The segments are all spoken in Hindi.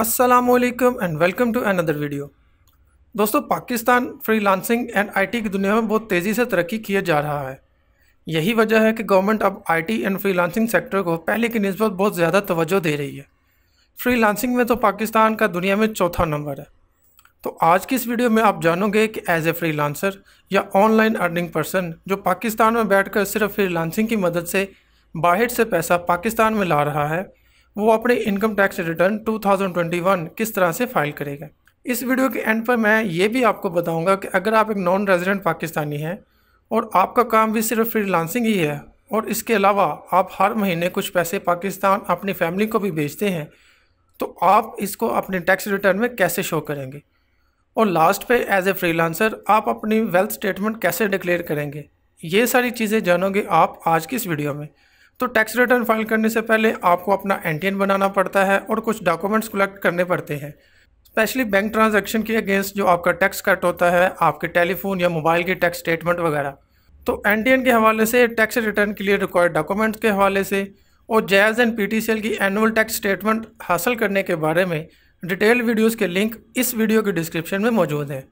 असलकम and welcome to another video दोस्तों पाकिस्तान फ्रीलांसिंग एंड आईटी की दुनिया में बहुत तेज़ी से तरक्की किए जा रहा है यही वजह है कि गवर्नमेंट अब आईटी एंड फ्रीलांसिंग सेक्टर को पहले की नस्बत बहुत ज़्यादा तवज्जो दे रही है फ्रीलांसिंग में तो पाकिस्तान का दुनिया में चौथा नंबर है तो आज की इस वीडियो में आप जानोगे कि एज ए लांसर या ऑनलाइन अर्निंग पर्सन जो पाकिस्तान में कर सिर्फ लांसिंग की मदद से बाहर से पैसा पाकिस्तान में ला रहा है वो अपने इनकम टैक्स रिटर्न 2021 किस तरह से फाइल करेगा इस वीडियो के एंड पर मैं ये भी आपको बताऊंगा कि अगर आप एक नॉन रेजिडेंट पाकिस्तानी हैं और आपका काम भी सिर्फ फ्रीलांसिंग ही है और इसके अलावा आप हर महीने कुछ पैसे पाकिस्तान अपनी फैमिली को भी भेजते हैं तो आप इसको अपने टैक्स रिटर्न में कैसे शो करेंगे और लास्ट पे एज ए फ्रीलांसर आप अपनी वेल्थ स्टेटमेंट कैसे डिक्लेयर करेंगे ये सारी चीज़ें जानोगे आप आज की इस वीडियो में तो टैक्स रिटर्न फाइल करने से पहले आपको अपना एन बनाना पड़ता है और कुछ डॉक्यूमेंट्स कलेक्ट करने पड़ते हैं स्पेशली बैंक ट्रांजैक्शन के अगेंस्ट जो आपका टैक्स कट होता है आपके टेलीफोन या मोबाइल के टैक्स स्टेटमेंट वगैरह तो एन के हवाले से टैक्स रिटर्न के लिए रिक्वायर्ड डॉक्यूमेंट्स के हवाले से और जैज़ एंड पी की एनुअल टैक्स स्टेटमेंट हासिल करने के बारे में डिटेल वीडियोस के लिंक इस वीडियो के डिस्क्रिप्शन में मौजूद हैं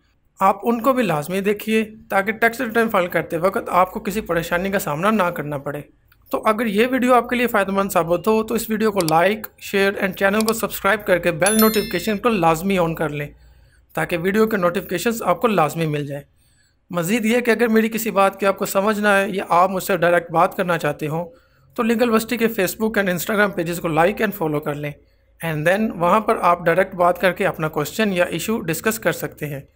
आप उनको भी लाजमी देखिए ताकि टैक्स रिटर्न फाइल करते वक्त आपको किसी परेशानी का सामना ना करना पड़े तो अगर ये वीडियो आपके लिए फ़ायदेमंद साबित हो तो इस वीडियो को लाइक शेयर एंड चैनल को सब्सक्राइब करके बेल नोटिफिकेशन को लाजमी ऑन कर लें ताकि वीडियो के नोटिफिकेशन आपको लाजमी मिल जाएँ मज़ीद ये कि अगर मेरी किसी बात की आपको समझ ना आए या आप मुझसे डायरेक्ट बात करना चाहते हो तो लिगल वस्ती के फेसबुक एंड इंस्टाग्राम पेजेस को लाइक एंड फॉलो कर लें एंड देन वहाँ पर आप डायरेक्ट बात करके अपना क्वेश्चन या इशू डिस्कस कर सकते हैं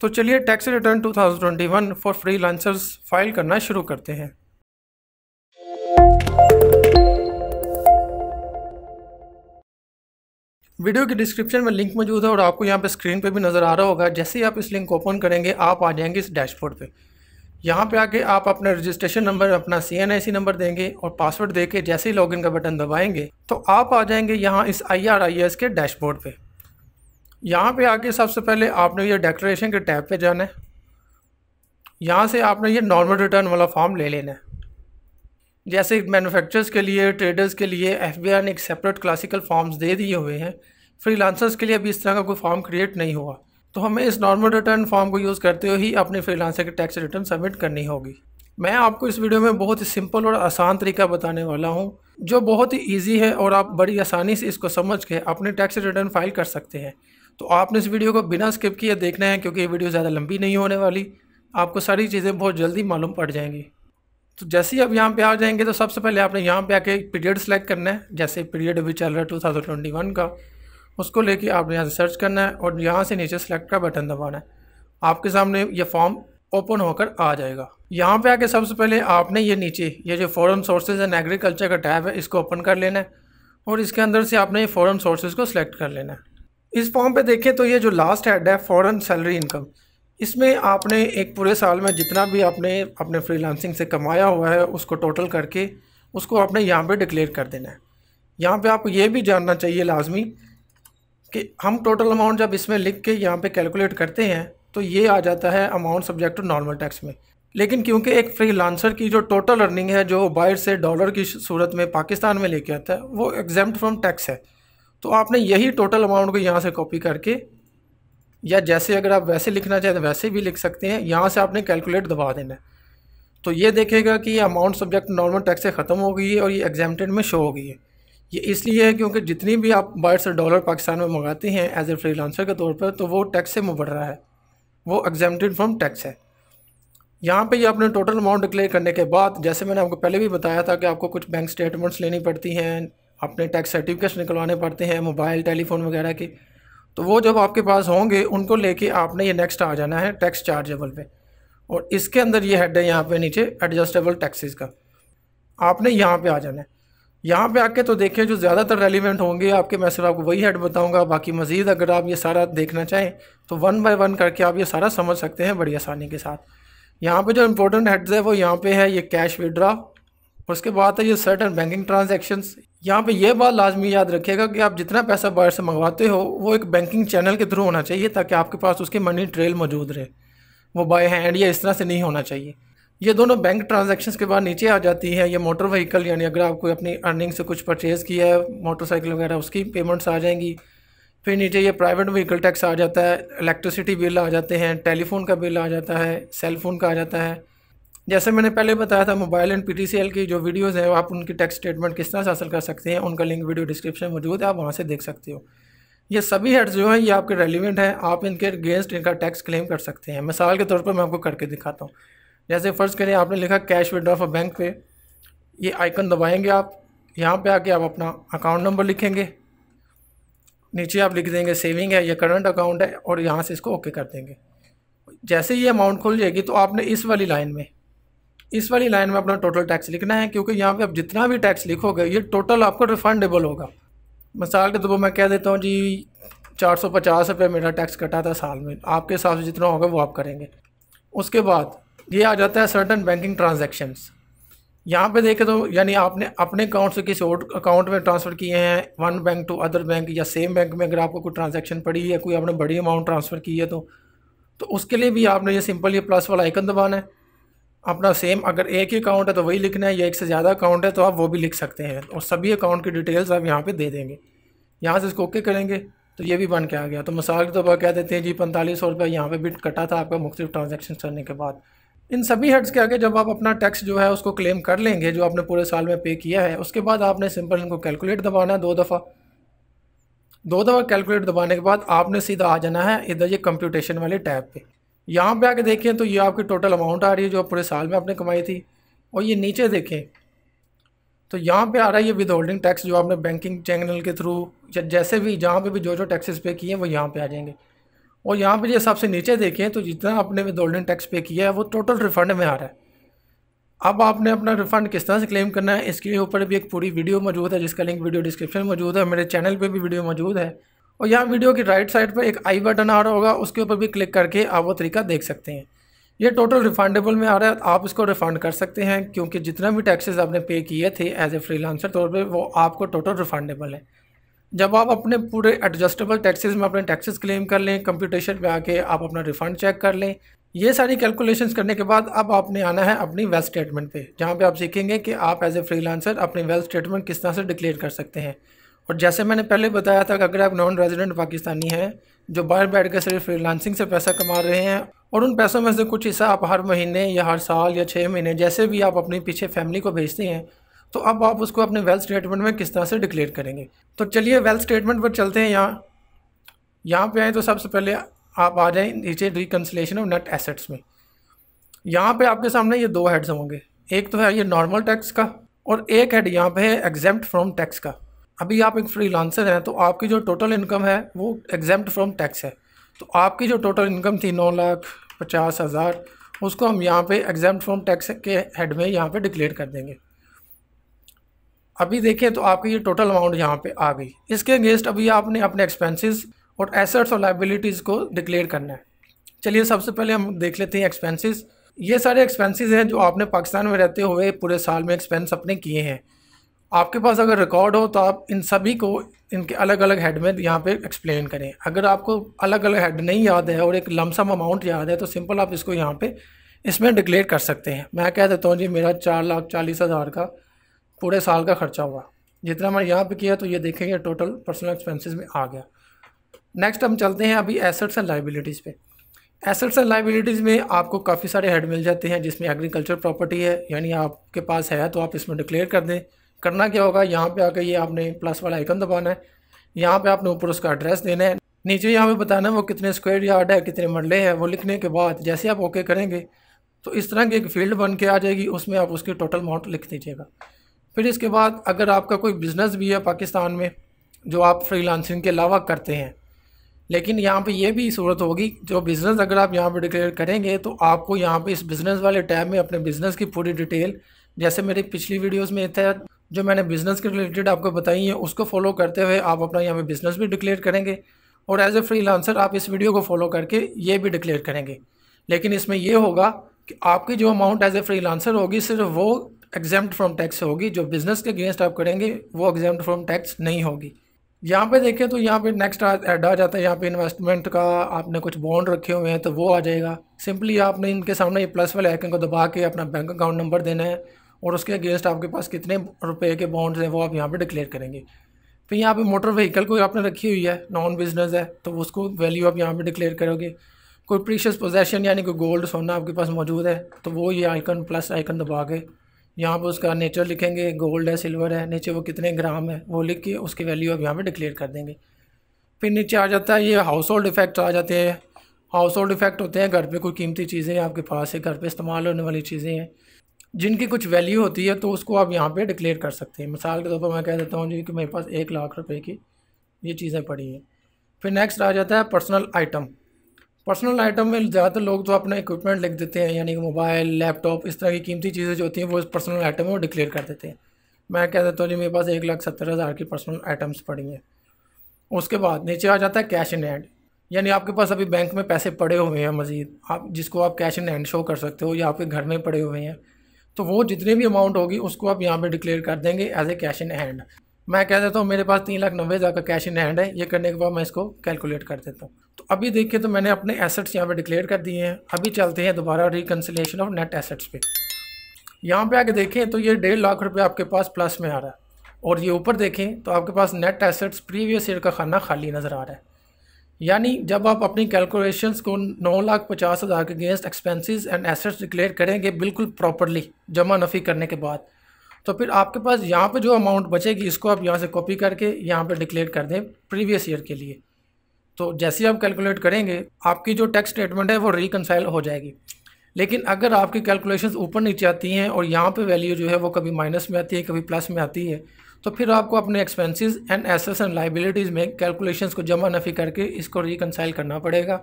तो चलिए tax return 2021 for freelancers file करना शुरू करते हैं वीडियो के डिस्क्रिप्शन में लिंक मौजूद है और आपको यहाँ पे स्क्रीन पे भी नज़र आ रहा होगा जैसे ही आप इस लिंक को ओपन करेंगे आप आ जाएंगे इस डैशबोर्ड पे यहाँ पे आके आप अपना रजिस्ट्रेशन नंबर अपना सी नंबर देंगे और पासवर्ड दे के जैसे ही लॉगिन का बटन दबाएंगे तो आप आ जाएंगे यहाँ इस आई के डैशबोर्ड पर यहाँ पर आके सबसे पहले आपने ये डेक्लेशन के टैब पर जाना है यहाँ से आपने ये नॉर्मल रिटर्न वाला फॉर्म ले लेना है जैसे मैन्युफैक्चरर्स के लिए ट्रेडर्स के लिए एफ ने एक सेपरेट क्लासिकल फॉर्म्स दे दिए हुए हैं फ्रीलांसर्स के लिए अभी इस तरह का कोई फॉर्म क्रिएट नहीं हुआ तो हमें इस नॉर्मल रिटर्न फॉर्म को यूज़ करते हुए ही अपने फ्रीलांसर की टैक्स रिटर्न सबमिट करनी होगी मैं आपको इस वीडियो में बहुत ही सिंपल और आसान तरीका बताने वाला हूँ जो बहुत ही ईजी है और आप बड़ी आसानी से इसको समझ के अपने टैक्स रिटर्न फाइल कर सकते हैं तो आपने इस वीडियो को बिना स्किप किए देखना है क्योंकि ये वीडियो ज़्यादा लंबी नहीं होने वाली आपको सारी चीज़ें बहुत जल्दी मालूम पड़ जाएंगी तो जैसे ही आप यहाँ पे आ जाएंगे तो सबसे पहले आपने यहाँ पे आके पीरियड सेलेक्ट करना है जैसे पीरियड अभी चल रहा है 2021 का उसको लेके आपने यहाँ से सर्च करना है और यहाँ से नीचे सेलेक्ट का बटन दबाना है आपके सामने ये फॉर्म ओपन होकर आ जाएगा यहाँ पे आके सबसे पहले आपने ये नीचे ये जो फॉरम सोर्सेज एंड एग्रीकल्चर का टैब है इसको ओपन कर लेना है और इसके अंदर से आपने ये फॉरम सोर्सेज को सिलेक्ट कर लेना है इस फॉर्म पे देखें तो ये जो लास्ट हेड है फॉरन सैलरी इनकम इसमें आपने एक पूरे साल में जितना भी आपने अपने फ्री से कमाया हुआ है उसको टोटल करके उसको आपने यहाँ पर डिक्लेयर कर देना है यहाँ पर आपको ये भी जानना चाहिए लाजमी कि हम टोटल अमाउंट जब इसमें लिख के यहाँ पे कैलकुलेट करते हैं तो ये आ जाता है amount subject to normal tax में लेकिन क्योंकि एक फ्रीलांसर की जो टोटल अर्निंग है जो बाहर से डॉलर की सूरत में पाकिस्तान में लेके आता है वो एग्जाम फ्रॉम टैक्स है तो आपने यही टोटल अमाउंट को यहाँ से कॉपी करके या जैसे अगर आप वैसे लिखना चाहें तो वैसे भी लिख सकते हैं यहाँ से आपने कैलकुलेट दबा देना है तो ये देखेगा कि ये अमाउंट सब्जेक्ट नॉर्मल टैक्स से ख़त्म हो गई है और ये एग्जामटेड में शो हो गई है ये इसलिए है क्योंकि जितनी भी आप बाइट से डॉलर पाकिस्तान में मंगाती हैं एज ए फ्रीलांसर के तौर पर तो वो टैक्स से मुबर रहा है वो एग्जामेटेड फ्रॉम टैक्स है यहाँ पे ये अपने टोटल अमाउंट डिक्लेयर करने के बाद जैसे मैंने आपको पहले भी बताया था कि आपको कुछ बैंक स्टेटमेंट्स लेनी पड़ती हैं अपने टैक्स सर्टिफिकेट्स निकलवाने पड़ते हैं मोबाइल टेलीफोन वगैरह के तो वो जब आपके पास होंगे उनको लेके आपने ये नेक्स्ट आ जाना है टैक्स चार्जेबल पे और इसके अंदर ये हेड है यहाँ पे नीचे एडजस्टेबल टैक्सेस का आपने यहाँ पे आ जाना है यहाँ पे आके तो देखें जो ज़्यादातर रेलिवेंट होंगे आपके मैं सिर्फ आपको वही हेड बताऊँगा बाकी मज़ीद अगर आप ये सारा देखना चाहें तो वन बाय वन करके आप ये सारा समझ सकते हैं बड़ी आसानी के साथ यहाँ पे जो इम्पोर्टेंट हेड्स है वो यहाँ पे है ये कैश विड्रा उसके बाद है ये सर्टन बैंकिंग ट्रांजेक्शन्स यहाँ पर यह बात लाजमी याद रखिएगा कि आप जितना पैसा बाहर से मंगवाते हो वो एक बैंकिंग चैनल के थ्रू होना चाहिए ताकि आपके पास उसकी मनी ट्रेल मौजूद रहे वो बाय हैंड या इस तरह से नहीं होना चाहिए ये दोनों बैंक ट्रांजैक्शंस के बाद नीचे आ जाती है ये मोटर व्हीकल यानी अगर आपको अपनी अर्निंग से कुछ परचेज़ किया है मोटरसाइकिल वगैरह उसकी पेमेंट्स आ जाएंगी फिर नीचे ये प्राइवेट व्हीकल टैक्स आ जाता है इलेक्ट्रिसिटी बिल आ जाते हैं टेलीफोन का बिल आ जाता है सेल फोन का आ जाता है जैसे मैंने पहले बताया था मोबाइल एंड एल की जो वीडियोज़ हैं आप उनकी टैक्स स्टेटमेंट किस तरह से हासिल कर सकते हैं उनका लिंक वीडियो डिस्क्रिप्शन मौजूद है आप वहाँ से देख सकते हो ये सभी हेड्स जो हैं ये आपके रेलिवेंट हैं आप इनके अगेंस्ट इनका टैक्स क्लेम कर सकते हैं मिसाल के तौर पर मैं आपको करके दिखाता हूँ जैसे फ़र्ज़ करें आपने लिखा कैश विड्रॉ फॉर बैंक पे ये आइकन दबाएंगे आप यहाँ पे आके आप अपना अकाउंट नंबर लिखेंगे नीचे आप लिख देंगे सेविंग है या करंट अकाउंट है और यहाँ से इसको ओके कर देंगे जैसे ये अमाउंट खुल जाएगी तो आपने इस वाली लाइन में इस वाली लाइन में अपना टोटल टैक्स लिखना है क्योंकि यहाँ पे आप जितना भी टैक्स लिखोगे ये टोटल आपको रिफंडेबल होगा मिसाल के तौर तो पर मैं कह देता हूँ जी चार सौ पचास रुपये मेरा टैक्स कटा था साल में आपके हिसाब से जितना होगा वो आप करेंगे उसके बाद ये आ जाता है सर्टन बैंकिंग ट्रांजेक्शन्स यहाँ पे देखें तो यानी आपने अपने अकाउंट से किसी और अकाउंट में ट्रांसफ़र किए हैं one bank to other bank या सेम बैंक में अगर आपको कोई ट्रांजेक्शन पड़ी है कोई आपने बड़ी अमाउंट ट्रांसफ़र की है तो तो उसके लिए भी आपने ये सिंपल ये प्लस वाला आइकन दबाना है अपना सेम अगर एक ही अकाउंट है तो वही लिखना है या एक से ज़्यादा अकाउंट है तो आप वो भी लिख सकते हैं और सभी अकाउंट की डिटेल्स आप यहाँ पर दे देंगे यहाँ से इसको ओके करेंगे तो ये भी बन के आ गया तो मिसाल के तौर पर कह देते हैं जी पैंतालीस सौ रुपये यहाँ पर भी कटा था आपका मुख्तलिफ ट्रांजेक्शन करने के बाद इन सभी हेड्स के आगे जब आप अपना टैक्स जो है उसको क्लेम कर लेंगे जो आपने पूरे साल में पे किया है उसके बाद आपने सिंपल इनको कैलकुलेट दबाना है दो दफ़ा दो दफ़ा कैलकुलेट दबाने के बाद आपने सीधा आ जाना है इधर ये कंप्यूटेशन वाले टैब पे यहाँ पे आके देखें तो ये आपकी टोटल अमाउंट आ रही है जो पूरे साल में आपने कमाई थी और ये नीचे देखें तो यहाँ पे आ रहा है ये विद होल्डिंग टैक्स जो आपने बैंकिंग चैनल के थ्रू जैसे भी जहाँ पे भी जो जो टैक्सेस पे किए हैं वो यहाँ पे आ जाएंगे और यहाँ पर जैसे आपसे से नीचे देखें तो जितना आपने विदोल्डन टैक्स पे किया है वो टोटल रिफंड में आ रहा है अब आपने अपना रिफंड किस तरह से क्लेम करना है इसके ऊपर भी एक पूरी वीडियो मौजूद है जिसका लिंक वीडियो डिस्क्रिप्शन में मौजूद है मेरे चैनल पर भी वीडियो मौजूद है और यहाँ वीडियो की राइट साइड पर एक आई बटन आ रहा होगा उसके ऊपर भी क्लिक करके आप वो तरीका देख सकते हैं ये टोटल रिफंडेबल में आ रहा है आप इसको रिफंड कर सकते हैं क्योंकि जितना भी टैक्सेस आपने पे किए थे एज ए फ्रीलांसर तौर पर वो आपको टोटल रिफंडेबल है जब आप अपने पूरे एडजस्टेबल टैक्सेस में अपने टैक्सेस क्लेम कर लें कंप्यूटेशन पे आके आप अपना रिफंड चेक कर लें ये सारी कैलकुलेशंस करने के बाद अब आपने आना है अपनी वेल्थ स्टेटमेंट पे जहाँ पे आप सीखेंगे कि आप एज ए फ्रीलांसर अपनी वेल्थ स्टेटमेंट किस तरह से डिक्लेयर कर सकते हैं और जैसे मैंने पहले बताया था कि अगर आप नॉन रेजिडेंट पाकिस्तानी हैं जो बाहर बैठ कर सिर्फ फ्रीलांसिंग से पैसा कमा रहे हैं और उन पैसों में से कुछ हिस्सा आप हर महीने या हर साल या छः महीने जैसे भी आप अपनी पीछे फैमिली को भेजते हैं तो अब आप उसको अपने वेल्थ स्टेटमेंट में किस तरह से डिक्लेयर करेंगे तो चलिए वेल्थ स्टेटमेंट पर चलते हैं यहाँ यहाँ पे आए तो सबसे पहले आप आ जाएं नीचे रिकन्सलेशन ऑफ नेट एसेट्स में यहाँ पे आपके सामने ये दो हेड्स होंगे एक तो है ये नॉर्मल टैक्स का और एक हेड यहाँ पे है एग्जैम्प्ट फ्रॉम टैक्स का अभी आप एक फ्रीलांसर हैं तो आपकी जो टोटल इनकम है वो एग्जैम्प्ट फ्रॉम टैक्स है तो आपकी जो टोटल इनकम थी नौ लाख पचास हज़ार उसको हम यहाँ पे एग्जैम्प्ट फ्रॉम टैक्स के हेड में यहाँ पे डिक्लेयर कर देंगे अभी देखें तो आपकी ये टोटल अमाउंट यहाँ पे आ गई इसके अगेंस्ट अभी आपने अपने एक्सपेंसेस और एसेट्स और लाइबिलिटीज़ को डिक्लेयर करना है चलिए सबसे पहले हम देख लेते हैं एक्सपेंसेस ये सारे एक्सपेंसेस हैं जो आपने पाकिस्तान में रहते हुए पूरे साल में एक्सपेंस अपने किए हैं आपके पास अगर रिकॉर्ड हो तो आप इन सभी को इनके अलग अलग हेड में यहाँ पर एक्सप्लेन करें अगर आपको अलग अलग हेड नहीं याद है और एक लमसम अमाउंट याद है तो सिंपल आप इसको यहाँ पर इसमें डिक्लेयर कर सकते हैं मैं कह देता हूँ जी मेरा चार लाख चालीस हज़ार का पूरे साल का खर्चा हुआ जितना मैंने यहाँ पे किया तो ये देखेंगे टोटल पर्सनल एक्सपेंसेस में आ गया नेक्स्ट हम चलते हैं अभी एसेट्स एंड लाइबिलिटीज़ पे एसेट्स एंड लाइबिलिटीज़ में आपको काफ़ी सारे हेड मिल जाते हैं जिसमें एग्रीकल्चर प्रॉपर्टी है यानी आपके पास है तो आप इसमें डिक्लेयर कर दें करना क्या होगा यहाँ पर आकर ये आपने प्लस वाला आइकन दबाना है यहाँ पर आपने ऊपर उसका एड्रेस देना है नीचे यहाँ पर बताना है वो कितने स्क्वायर यार्ड है कितने मरले हैं वो लिखने के बाद जैसे आप ओके करेंगे तो इस तरह की एक फील्ड बन के आ जाएगी उसमें आप उसकी टोटल अमाउंट लिख दीजिएगा फिर इसके बाद अगर आपका कोई बिज़नेस भी है पाकिस्तान में जो आप फ्रीलांसिंग के अलावा करते हैं लेकिन यहाँ पे ये भी सूरत होगी जो बिज़नेस अगर आप यहाँ पे डिक्लेयर करेंगे तो आपको यहाँ पे इस बिज़नेस वाले टैब में अपने बिज़नेस की पूरी डिटेल जैसे मेरी पिछली वीडियोस में था जो मैंने बिज़नेस के रिलेटेड आपको बताई है उसको फॉलो करते हुए आप अपना यहाँ पे बिज़नेस भी डिक्लेयर करेंगे और एज ए फ्री आप इस वीडियो को फॉलो करके ये भी डिक्लेयर करेंगे लेकिन इसमें यह होगा कि आपकी जो अमाउंट एज ए फ्री होगी सिर्फ वो एग्जाम फ्रॉम टैक्स होगी जो बिजनेस के अगेंस्ट आप करेंगे वो एग्जाम फ्रॉम टैक्स नहीं होगी यहाँ पे देखें तो यहाँ पे नेक्स्ट ऐड आ जाता है यहाँ पे इन्वेस्टमेंट का आपने कुछ बॉन्ड रखे हुए हैं तो वो आ जाएगा सिंपली आपने इनके सामने ये प्लस वाले आइकन को दबा के अपना बैंक अकाउंट नंबर देना है और उसके अगेंस्ट आपके पास कितने रुपए के बॉन्ड्स हैं वो आप यहाँ पे डिक्लेयर करेंगे फिर तो यहाँ पे मोटर व्हीकल कोई आपने रखी हुई है नॉन बिजनेस है तो उसको वैल्यू आप यहाँ पे डिक्लेयर करोगे कोई प्रीशियस पोजेशन यानी कोई गोल्ड सोना आपके पास मौजूद है तो वो ये आइकन प्लस आइकन दबा के यहाँ पर उसका नेचर लिखेंगे गोल्ड है सिल्वर है नीचे वो कितने ग्राम है वो लिख के उसकी वैल्यू अब यहाँ पर डिक्लेयर कर देंगे फिर नीचे आ जाता है ये हाउस होल्ड इफेक्ट आ जाते हैं हाउस होल्ड इफेक्ट होते हैं घर पे कोई कीमती चीज़ें आपके पास है घर पे इस्तेमाल होने वाली चीज़ें हैं जिनकी कुछ वैल्यू होती है तो उसको आप यहाँ पे डिक्लेयर कर सकते हैं मिसाल के तौर पर मैं कह देता हूँ जी कि मेरे पास एक लाख रुपए की ये चीज़ें पड़ी हैं फिर नेक्स्ट आ जाता है पर्सनल आइटम पर्सनल आइटम में ज़्यादातर लोग तो अपना इक्विपमेंट लिख देते हैं यानी कि मोबाइल लैपटॉप इस तरह की कीमती चीज़ें जो होती हैं वो इस पर्सनल आइटम में डिक्लेयर कर देते हैं मैं कह देता हूँ जी मेरे पास एक लाख सत्तर हज़ार की पर्सनल आइटम्स पड़ी हैं उसके बाद नीचे आ जाता है कैश इन हैंड यानी आपके पास अभी बैंक में पैसे पड़े हुए हैं मज़ीद आप जिसको आप कैश इन हैंड शो कर सकते हो या आपके घर में पड़े हुए हैं तो वो जितने भी अमाउंट होगी उसको आप यहाँ पे डिक्लेयर कर देंगे as a cash in hand मैं कह देता हूँ मेरे पास तीन लाख नब्बे हज़ार का कैश इन हैंड है ये करने के बाद मैं इसको कैलकुलेट कर देता हूँ तो अभी देखिए तो मैंने अपने एसेट्स यहाँ पे डिक्लेयर कर दिए हैं अभी चलते हैं दोबारा रिकन्सिलेशन ऑफ नेट एसेट्स पे यहाँ पे आके देखें तो ये डेढ़ लाख रुपये आपके पास प्लस में आ रहा है और ये ऊपर देखें तो आपके पास नेट एसेट्स प्रीवियस ईयर का खाना खाली नज़र आ रहा है यानी जब आप अपनी कैलकुलेशंस को नौ लाख पचास हज़ार के against expenses and assets declare करेंगे बिल्कुल प्रॉपरली जमा नफी करने के बाद तो फिर आपके पास यहाँ पे जो अमाउंट बचेगी इसको आप यहाँ से कॉपी करके यहाँ पे डिक्लेयर कर दें प्रीवियस ईयर के लिए तो जैसे आप कैलकुलेट करेंगे आपकी जो टैक्स स्टेटमेंट है वो रिकनसाइल हो जाएगी लेकिन अगर आपकी कैलकुलेशन ऊपर नीचे आती हैं और यहाँ पर वैल्यू जो है वो कभी माइनस में आती है कभी प्लस में आती है तो फिर आपको अपने एक्सपेंसिस एंड एसेस एंड लाइबिलिटीज़ में कैलकुलेशन को जमा नफी करके इसको रिकनसाइल करना पड़ेगा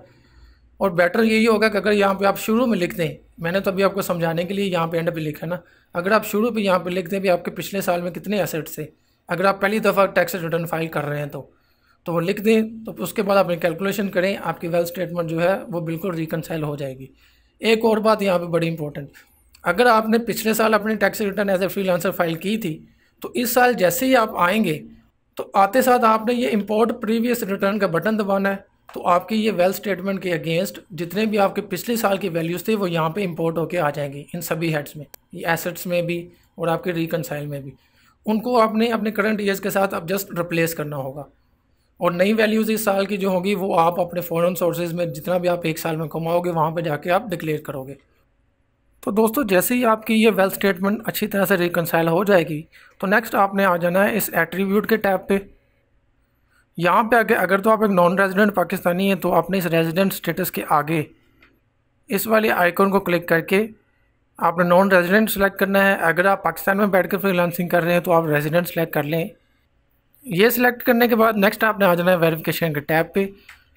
और बेटर यही होगा कि अगर यहाँ पे आप शुरू में लिख दें मैंने तो अभी आपको समझाने के लिए यहाँ पे एंड पे लिखा ना अगर आप शुरू भी यहाँ पर लिख दें भी आपके पिछले साल में कितने एसेट्स थे अगर आप पहली दफ़ा टैक्स रिटर्न फाइल कर रहे हैं तो तो वो लिख दें तो उसके बाद आप कैलकुलेशन करें आपकी वेल्थ स्टेटमेंट जो है वो बिल्कुल रिकनसाइल हो जाएगी एक और बात यहाँ पे बड़ी इंपॉर्टेंट अगर आपने पिछले साल अपनी tax return as a free file की थी तो इस साल जैसे ही आप आएंगे तो आते साथ आपने ये इम्पोर्ट प्रीवियस रिटर्न का बटन दबाना है तो आपके ये वेल्थ स्टेटमेंट के अगेंस्ट जितने भी आपके पिछले साल के वैल्यूज़ थे वो यहाँ पे इंपोर्ट होके आ जाएंगी इन सभी हेड्स में ये एसेट्स में भी और आपके रिकनसाइल में भी उनको आपने अपने करंट ईयर्स के साथ अब जस्ट रिप्लेस करना होगा और नई वैल्यूज़ इस साल की जो होगी वो आप अपने फ़ॉरन सोर्सेज में जितना भी आप एक साल में कमाओगे वहाँ पर जाके आप डिक्लेयर करोगे तो दोस्तों जैसे ही आपकी ये वेल्थ स्टेटमेंट अच्छी तरह से रिकनसाइल हो जाएगी तो नेक्स्ट आपने आ जाना है इस एट्रीब्यूट के टैब पर यहाँ पे आगे अगर तो आप एक नॉन रेजिडेंट पाकिस्तानी हैं तो आपने इस रेजिडेंट स्टेटस के आगे इस वाले आइकॉन को क्लिक करके आपने नॉन रेजिडेंट सेलेक्ट करना है अगर आप पाकिस्तान में बैठकर लांसिंग कर रहे हैं तो आप रेजिडेंट सेलेक्ट कर लें ये सिलेक्ट करने के बाद नेक्स्ट आपने आ जाना है वेरिफिकेशन के टैब पे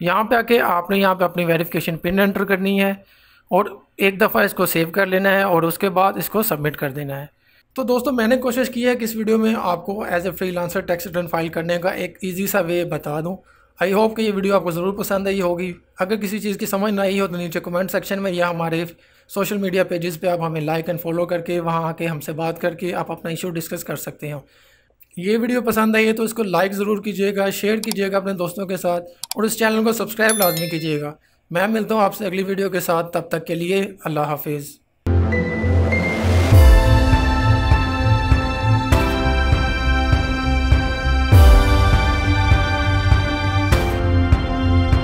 यहाँ पे आके आपने यहाँ पे अपनी वेरिफिकेशन पिन एंटर करनी है और एक दफ़ा इसको सेव कर लेना है और उसके बाद इसको सबमिट कर देना है तो दोस्तों मैंने कोशिश की है कि इस वीडियो में आपको as a freelancer tax return file करने का एक ईजी सा वे बता दूँ आई होप कि ये वीडियो आपको ज़रूर पसंद आई होगी अगर किसी चीज़ की समझ नहीं आई हो तो नीचे कमेंट सेक्शन में या हमारे सोशल मीडिया पेजेस पे आप हमें लाइक एंड फॉलो करके वहाँ आके हमसे बात करके आप अपना इशू डिस्कस कर सकते हैं ये वीडियो पसंद आई है तो इसको लाइक ज़रूर कीजिएगा शेयर कीजिएगा अपने दोस्तों के साथ और इस चैनल को सब्सक्राइब लाजमी कीजिएगा मैं मिलता हूँ आपसे अगली वीडियो के साथ तब तक के लिए अल्लाह हाफिज़